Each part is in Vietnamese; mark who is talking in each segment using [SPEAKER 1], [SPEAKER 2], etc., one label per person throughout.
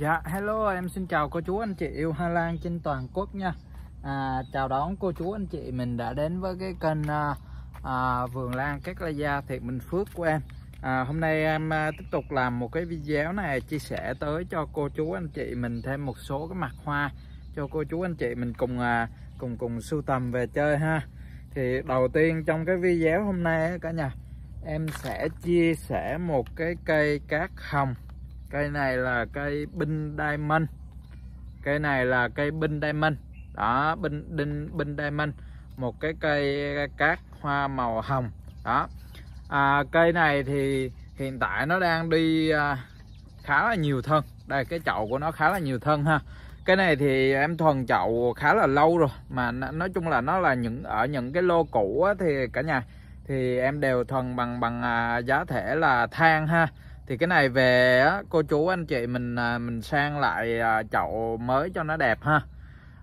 [SPEAKER 1] Dạ hello em xin chào cô chú anh chị yêu hoa Lan trên toàn quốc nha à, Chào đón cô chú anh chị mình đã đến với cái kênh à, à, Vườn Lan các La Gia Thiện Bình Phước của em à, Hôm nay em à, tiếp tục làm một cái video này chia sẻ tới cho cô chú anh chị mình thêm một số cái mặt hoa Cho cô chú anh chị mình cùng à, cùng cùng sưu tầm về chơi ha Thì đầu tiên trong cái video hôm nay cả nhà Em sẽ chia sẻ một cái cây cát hồng cây này là cây binh diamond cây này là cây binh diamond đó binh đinh binh diamond một cái cây cát hoa màu hồng đó à, cây này thì hiện tại nó đang đi à, khá là nhiều thân đây cái chậu của nó khá là nhiều thân ha cái này thì em thuần chậu khá là lâu rồi mà nói chung là nó là những ở những cái lô cũ á, thì cả nhà thì em đều thuần bằng bằng à, giá thể là than ha thì cái này về cô chú anh chị mình à, mình sang lại à, chậu mới cho nó đẹp ha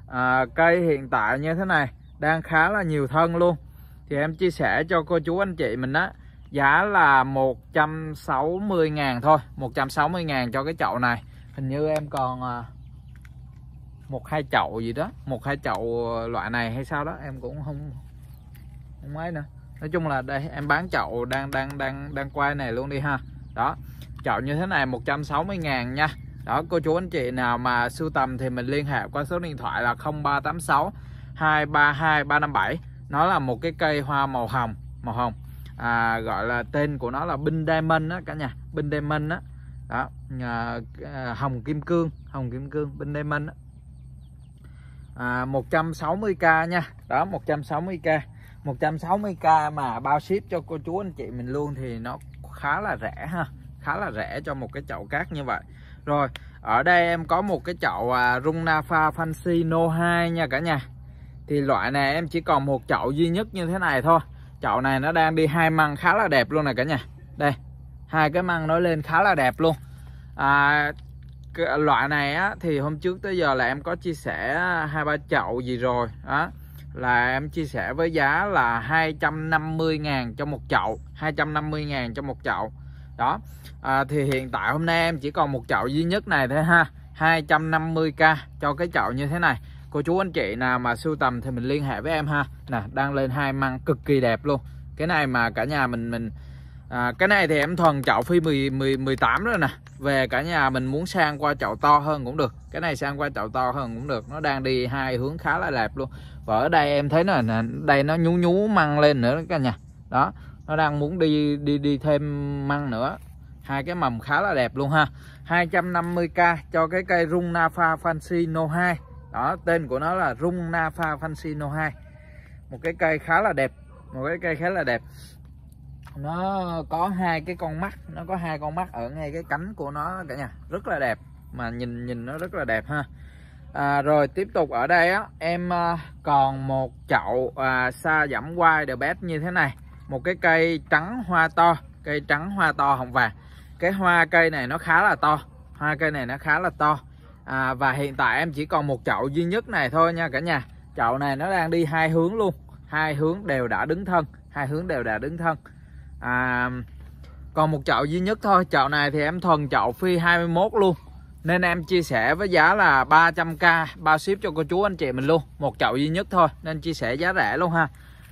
[SPEAKER 1] à, cây hiện tại như thế này đang khá là nhiều thân luôn thì em chia sẻ cho cô chú anh chị mình á giá là 160 ngàn thôi 160 ngàn cho cái chậu này hình như em còn à, một hai chậu gì đó một hai chậu loại này hay sao đó em cũng không không ấy nữa nói chung là đây em bán chậu đang đang đang đang quay này luôn đi ha đó chậu như thế này 160 ngàn nha đó cô chú anh chị nào mà sưu tầm thì mình liên hệ qua số điện thoại là 0386 232 357 nó là một cái cây hoa màu hồng màu hồng à, gọi là tên của nó là Binh Diamond á cả nhà Binh Diamond á đó à, à hồng kim cương hồng kim cương Binh Diamond á à, 160k nha đó 160k 160k mà bao ship cho cô chú anh chị mình luôn thì nó khá là rẻ ha khá là rẻ cho một cái chậu cát như vậy rồi ở đây em có một cái chậu à, rung fancy no 2 nha cả nhà thì loại này em chỉ còn một chậu duy nhất như thế này thôi chậu này nó đang đi hai măng khá là đẹp luôn nè cả nhà đây hai cái măng nó lên khá là đẹp luôn à, loại này á, thì hôm trước tới giờ là em có chia sẻ hai ba chậu gì rồi đó là em chia sẻ với giá là 250 ngàn cho một chậu 250 ngàn cho một chậu đó à, thì hiện tại hôm nay em chỉ còn một chậu duy nhất này thôi ha 250k cho cái chậu như thế này cô chú anh chị nào mà sưu tầm thì mình liên hệ với em ha nè đang lên hai măng cực kỳ đẹp luôn cái này mà cả nhà mình mình à, cái này thì em thuần chậu phi 10, 10, 18 rồi nè về cả nhà mình muốn sang qua chậu to hơn cũng được cái này sang qua chậu to hơn cũng được nó đang đi hai hướng khá là đẹp luôn và ở đây em thấy là đây nó nhú nhú măng lên nữa cả nhà đó nó đang muốn đi đi đi thêm măng nữa hai cái mầm khá là đẹp luôn ha 250k cho cái cây rung Nafa Fancy No 2 đó tên của nó là rung Nafa Fancy No 2 một cái cây khá là đẹp một cái cây khá là đẹp nó có hai cái con mắt nó có hai con mắt ở ngay cái cánh của nó cả nhà rất là đẹp mà nhìn nhìn nó rất là đẹp ha à, rồi tiếp tục ở đây á em à, còn một chậu à, sa giảm quai đều bét như thế này một cái cây trắng hoa to cây trắng hoa to hồng vàng cái hoa cây này nó khá là to hoa cây này nó khá là to à, và hiện tại em chỉ còn một chậu duy nhất này thôi nha cả nhà chậu này nó đang đi hai hướng luôn hai hướng đều đã đứng thân hai hướng đều đã đứng thân à, còn một chậu duy nhất thôi chậu này thì em thuần chậu phi 21 luôn nên em chia sẻ với giá là 300k bao ship cho cô chú anh chị mình luôn một chậu duy nhất thôi nên chia sẻ giá rẻ luôn ha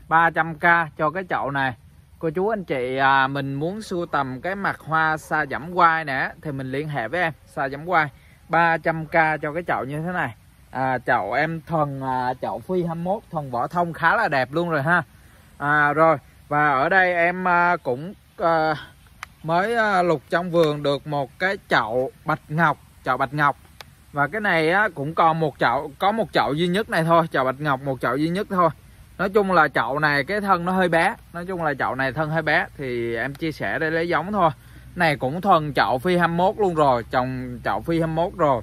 [SPEAKER 1] 300k cho cái chậu này cô chú anh chị à, mình muốn sưu tầm cái mặt hoa sa dẫm quai nè thì mình liên hệ với em sa dẫm quai 300k cho cái chậu như thế này à, chậu em thuần à, chậu phi 21 thuần vỏ thông khá là đẹp luôn rồi ha à, rồi và ở đây em à, cũng à, mới à, lục trong vườn được một cái chậu bạch ngọc chậu bạch ngọc và cái này cũng còn một chậu có một chậu duy nhất này thôi chậu bạch ngọc một chậu duy nhất thôi nói chung là chậu này cái thân nó hơi bé nói chung là chậu này thân hơi bé thì em chia sẻ để lấy giống thôi này cũng thuần chậu phi 21 luôn rồi trồng chậu phi 21 rồi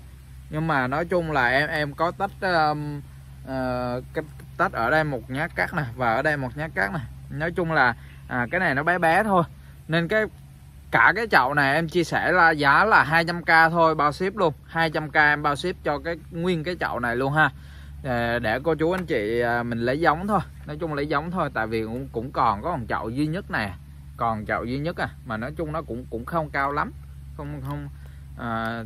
[SPEAKER 1] nhưng mà nói chung là em em có tách um, uh, tách ở đây một nhát cắt nè và ở đây một nhát cắt nè nói chung là à, cái này nó bé bé thôi nên cái cả cái chậu này em chia sẻ là giá là 200k thôi bao ship luôn 200k em bao ship cho cái nguyên cái chậu này luôn ha để, ờ, để cô chú anh chị à, mình lấy giống thôi nói chung lấy giống thôi tại vì cũng, cũng còn có một chậu duy nhất này còn chậu duy nhất à mà nói chung nó cũng cũng không cao lắm không không à,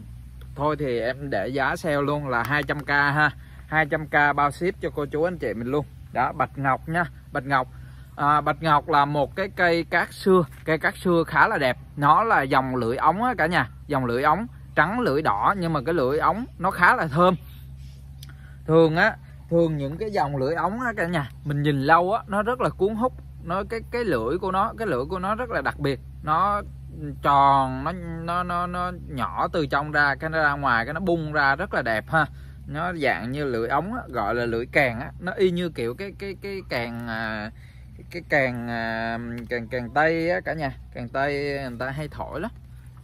[SPEAKER 1] thôi thì em để giá sale luôn là 200k ha 200k bao ship cho cô chú anh chị mình luôn đó bạch ngọc nha bạch ngọc à, bạch ngọc là một cái cây cát xưa cây cát xưa khá là đẹp nó là dòng lưỡi ống á cả nhà dòng lưỡi ống trắng lưỡi đỏ nhưng mà cái lưỡi ống nó khá là thơm thường á thường những cái dòng lưỡi ống á cả nhà mình nhìn lâu á nó rất là cuốn hút nó cái cái lưỡi của nó cái lưỡi của nó rất là đặc biệt nó tròn nó nó nó nó nhỏ từ trong ra cái nó ra ngoài cái nó bung ra rất là đẹp ha nó dạng như lưỡi ống á, gọi là lưỡi càng á nó y như kiểu cái cái cái càng à, cái, càng à, càng càng tây á cả nhà càng tây người ta hay thổi lắm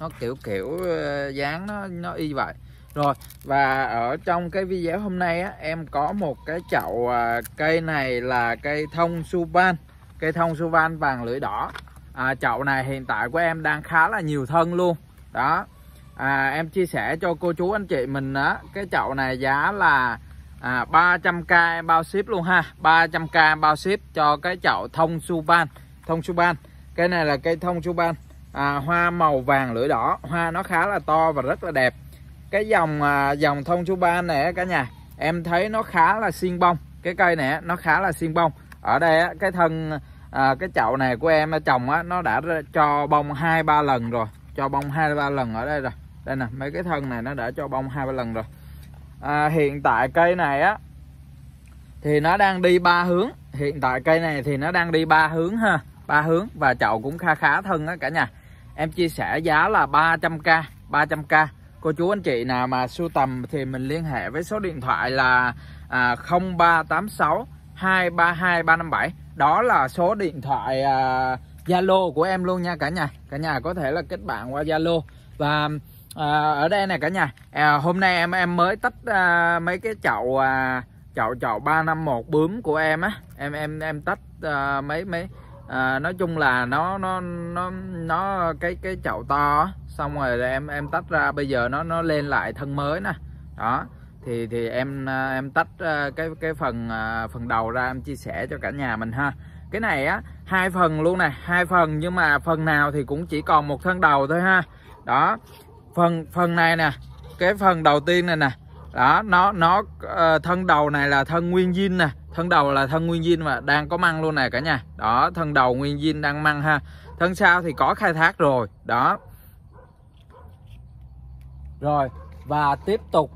[SPEAKER 1] nó kiểu kiểu ờ, dáng nó nó y vậy rồi và ở trong cái video hôm nay á, em có một cái chậu à, cây này là cây thông suvan cây thông suvan vàng lưỡi đỏ à, chậu này hiện tại của em đang khá là nhiều thân luôn đó à, em chia sẻ cho cô chú anh chị mình á cái chậu này giá là à, 300k bao ship luôn ha 300k bao ship cho cái chậu thông suban thông suban cái này là cây thông suban à, hoa màu vàng lưỡi đỏ hoa nó khá là to và rất là đẹp cái dòng à, dòng thông suban này cả nhà em thấy nó khá là xiên bông cái cây này nó khá là xiên bông ở đây cái thân à, cái chậu này của em à, trồng á, nó đã cho bông hai ba lần rồi cho bông hai ba lần ở đây rồi đây nè mấy cái thân này nó đã cho bông hai ba lần rồi à, hiện tại cây này á thì nó đang đi ba hướng hiện tại cây này thì nó đang đi ba hướng ha ba hướng và chậu cũng khá khá thân á cả nhà em chia sẻ giá là 300k 300k cô chú anh chị nào mà sưu tầm thì mình liên hệ với số điện thoại là à, 0386 232 357 đó là số điện thoại à, Zalo của em luôn nha cả nhà cả nhà có thể là kết bạn qua Zalo và à, ở đây nè cả nhà à, hôm nay em em mới tách à, mấy cái chậu à, chậu chậu ba năm một bướm của em á em em em tách à, mấy mấy à, nói chung là nó nó nó nó cái cái chậu to xong rồi em em tách ra bây giờ nó nó lên lại thân mới nè đó thì thì em à, em tách à, cái cái phần à, phần đầu ra em chia sẻ cho cả nhà mình ha cái này á hai phần luôn nè hai phần nhưng mà phần nào thì cũng chỉ còn một thân đầu thôi ha đó phần phần này nè cái phần đầu tiên này nè đó nó nó ờ, thân đầu này là thân nguyên zin nè thân đầu là thân nguyên zin mà đang có măng luôn này cả nhà đó thân đầu nguyên zin đang măng ha thân sau thì có khai thác rồi đó rồi và tiếp tục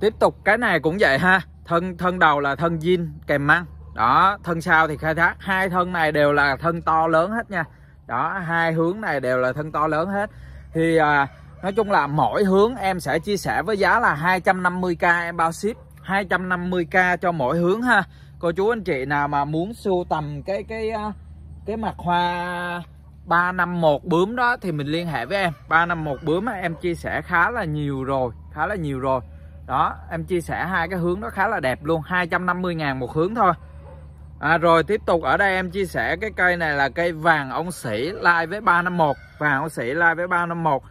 [SPEAKER 1] tiếp tục cái này cũng vậy ha thân thân đầu là thân zin kèm măng đó thân sau thì khai thác hai thân này đều là thân to lớn hết nha đó hai hướng này đều là thân to lớn hết thì à, nói chung là mỗi hướng em sẽ chia sẻ với giá là 250k em bao ship 250k cho mỗi hướng ha cô chú anh chị nào mà muốn sưu tầm cái cái à, cái mặt hoa 351 bướm đó thì mình liên hệ với em 351 bướm em chia sẻ khá là nhiều rồi khá là nhiều rồi đó em chia sẻ hai cái hướng đó khá là đẹp luôn 250 ngàn một hướng thôi à, rồi tiếp tục ở đây em chia sẻ cái cây này là cây vàng ông sĩ lai với 351 vàng ông sĩ lai với 351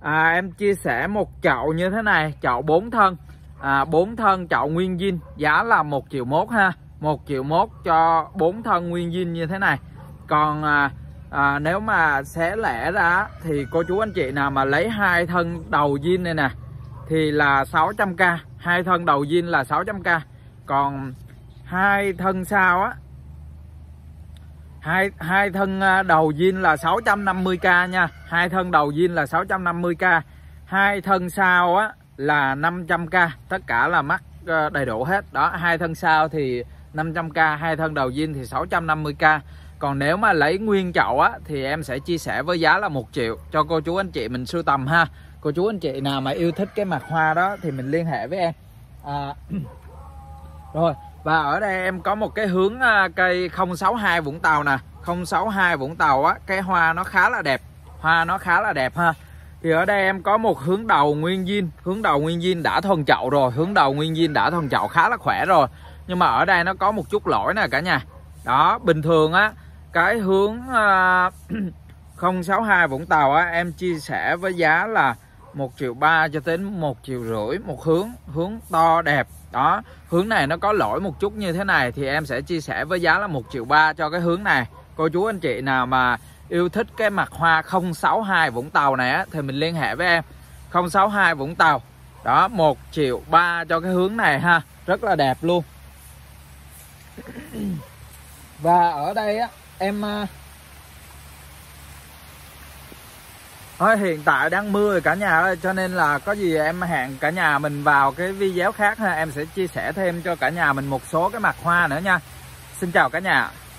[SPEAKER 1] à, em chia sẻ một chậu như thế này chậu 4 thân à, 4 thân chậu nguyên zin giá là 1 triệu mốt ha 1 triệu mốt cho 4 thân nguyên zin như thế này còn à, à, nếu mà xé lẻ ra thì cô chú anh chị nào mà lấy hai thân đầu zin này nè thì là 600k hai thân đầu zin là 600k còn hai thân sau á hai hai thân à, đầu zin là 650k nha hai thân đầu zin là 650k hai thân sau á là 500k tất cả là mắc à, đầy đủ hết đó hai thân sau thì 500k hai thân đầu zin thì 650k còn nếu mà lấy nguyên chậu á thì em sẽ chia sẻ với giá là một triệu cho cô chú anh chị mình sưu tầm ha cô chú anh chị nào mà yêu thích cái mặt hoa đó thì mình liên hệ với em à, rồi và ở đây em có một cái hướng à, cây 062 Vũng Tàu nè 062 Vũng Tàu á cái hoa nó khá là đẹp hoa nó khá là đẹp ha thì ở đây em có một hướng đầu nguyên zin hướng đầu nguyên zin đã thuần chậu rồi hướng đầu nguyên zin đã thuần chậu khá là khỏe rồi nhưng mà ở đây nó có một chút lỗi nè cả nhà đó bình thường á cái hướng à, uh, 062 Vũng Tàu á em chia sẻ với giá là 1 triệu 3 cho đến 1 triệu rưỡi một hướng hướng to đẹp đó hướng này nó có lỗi một chút như thế này thì em sẽ chia sẻ với giá là một triệu ba cho cái hướng này cô chú anh chị nào mà yêu thích cái mặt hoa 062 Vũng Tàu này á, thì mình liên hệ với em 062 Vũng Tàu đó 1 triệu 3 cho cái hướng này ha rất là đẹp luôn và ở đây á, em à, Thôi, hiện tại đang mưa rồi cả nhà ơi cho nên là có gì em hẹn cả nhà mình vào cái video khác ha em sẽ chia sẻ thêm cho cả nhà mình một số cái mặt hoa nữa nha xin chào cả nhà